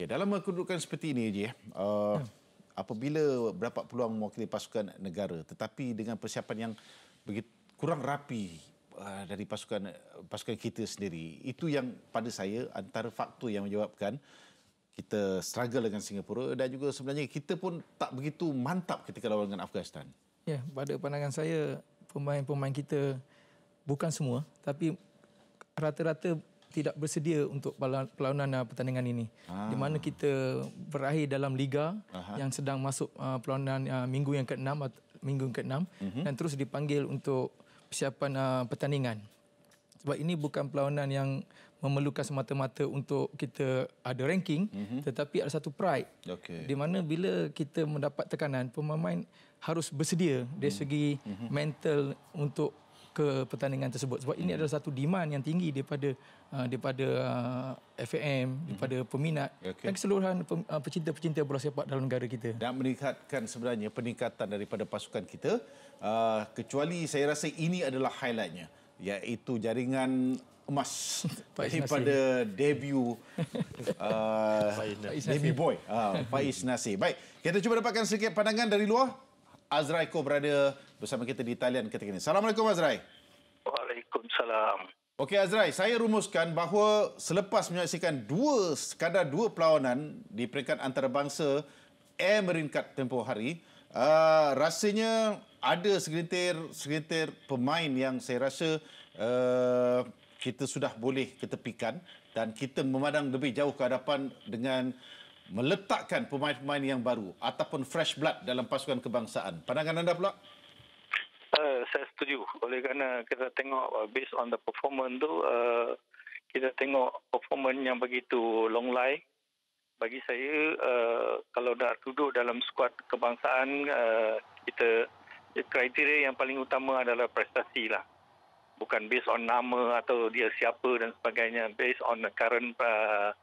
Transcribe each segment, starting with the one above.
Ya, dalam kedudukan seperti ini, Haji, eh, uh, ya. apabila berapa peluang mewakili pasukan negara tetapi dengan persiapan yang begitu, kurang rapi uh, dari pasukan pasukan kita sendiri, itu yang pada saya antara faktor yang menyebabkan kita struggle dengan Singapura dan juga sebenarnya kita pun tak begitu mantap ketika lawan dengan Afghanistan. Ya, pada pandangan saya, pemain-pemain kita bukan semua tapi rata-rata tidak bersedia untuk perlawanan uh, pertandingan ini. Ah. Di mana kita berakhir dalam liga uh yang sedang masuk uh, perlawanan uh, minggu yang ke-6 minggu yang ke-6 uh-huh. Mhm. dan terus dipanggil untuk persiapan uh, pertandingan. Sebab ini bukan perlawanan yang memerlukan semata-mata untuk kita ada ranking uh-huh. tetapi ada satu pride. Okay. Di mana bila kita mendapat tekanan pemain harus bersedia dari mhm. segi uh-huh. mental untuk ke pertandingan tersebut sebab ini hmm. adalah satu demand yang tinggi daripada uh, daripada uh, FAM hmm. daripada peminat okay. dan keseluruhan pecinta-pecinta uh, bola sepak dalam negara kita dan meningkatkan sebenarnya peningkatan daripada pasukan kita uh, kecuali saya rasa ini adalah highlightnya iaitu jaringan emas daripada debut uh, debut boy uh, Faiz Nasir baik kita cuba dapatkan sedikit pandangan dari luar Azrai Ko berada bersama kita di talian ketika ini. Assalamualaikum Azrai. Waalaikumsalam. Okey Azrai, saya rumuskan bahawa selepas menyaksikan dua sekadar dua perlawanan di peringkat antarabangsa Air Marine Cup tempoh hari, uh, rasanya ada segelintir segelintir pemain yang saya rasa uh, kita sudah boleh ketepikan dan kita memandang lebih jauh ke hadapan dengan meletakkan pemain-pemain yang baru ataupun fresh blood dalam pasukan kebangsaan. Pandangan anda pula? Uh, saya setuju. Oleh kerana kita tengok uh, based on the performance tu, uh, kita tengok performance yang begitu long line. Bagi saya, uh, kalau dah duduk dalam skuad kebangsaan, uh, kita kriteria yang paling utama adalah prestasi lah. Bukan based on nama atau dia siapa dan sebagainya. Based on current uh,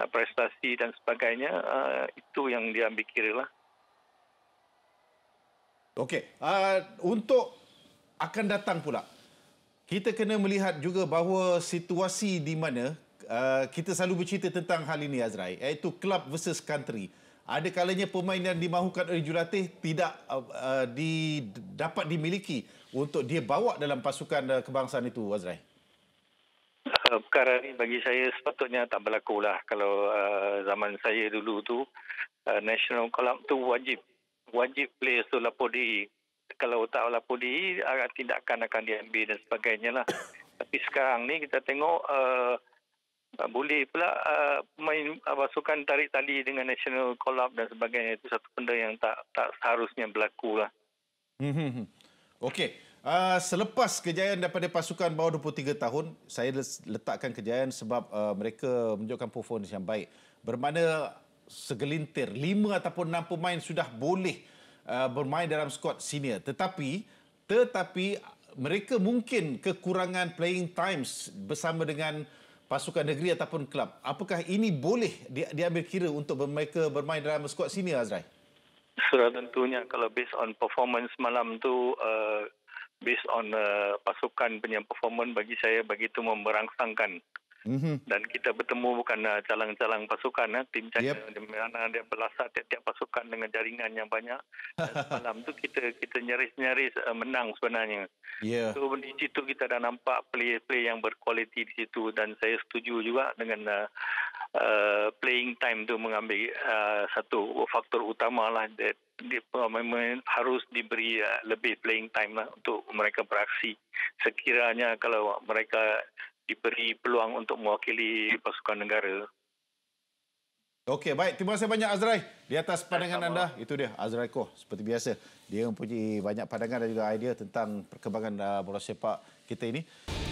uh, prestasi dan sebagainya uh, itu yang dia ambil kira lah. Okey, uh, untuk akan datang pula kita kena melihat juga bahawa situasi di mana uh, kita selalu bercerita tentang hal ini Azrai iaitu club versus country. Ada kalanya pemain yang dimahukan oleh jurulatih tidak uh, uh, di, dapat dimiliki untuk dia bawa dalam pasukan uh, kebangsaan itu Azrai. Eh, perkara ini bagi saya sepatutnya tak berlaku lah kalau uh, zaman saya dulu tu uh, national column tu wajib wajib player tu lapor diri kalau tak lapor diri uh, tindakan akan diambil dan sebagainya lah tapi sekarang ni kita tengok uh, uh, boleh pula uh, main uh, tarik tali dengan national column dan sebagainya itu satu benda yang tak tak seharusnya berlaku lah hmm, hmm, hmm. Okay. Uh, selepas kejayaan daripada pasukan bawah 23 tahun, saya letakkan kejayaan sebab uh, mereka menunjukkan performance yang baik. Bermana segelintir, lima ataupun enam pemain sudah boleh uh, bermain dalam skuad senior. Tetapi, tetapi mereka mungkin kekurangan playing times bersama dengan pasukan negeri ataupun klub. Apakah ini boleh di, diambil kira untuk mereka bermain dalam skuad senior, Azrai? Sudah tentunya kalau based on performance malam tu, uh based on uh, pasukan punya performance bagi saya begitu memberangsangkan. Mm-hmm. Dan kita bertemu bukan uh, calang-calang pasukan ya, uh, tim China yep. di mana dia belasah tiap-tiap pasukan dengan jaringan yang banyak. Dan malam tu kita kita nyaris-nyaris uh, menang sebenarnya. Yeah. So, di situ kita dah nampak player-player yang berkualiti di situ dan saya setuju juga dengan uh, Uh, playing time itu mengambil uh, satu faktor utama lah that harus diberi uh, lebih playing time lah untuk mereka beraksi sekiranya kalau mereka diberi peluang untuk mewakili pasukan negara. Okey, baik. Terima kasih banyak Azrai di atas pandangan anda. Itu dia Azrai Koh seperti biasa. Dia mempunyai banyak pandangan dan juga idea tentang perkembangan uh, bola sepak kita ini.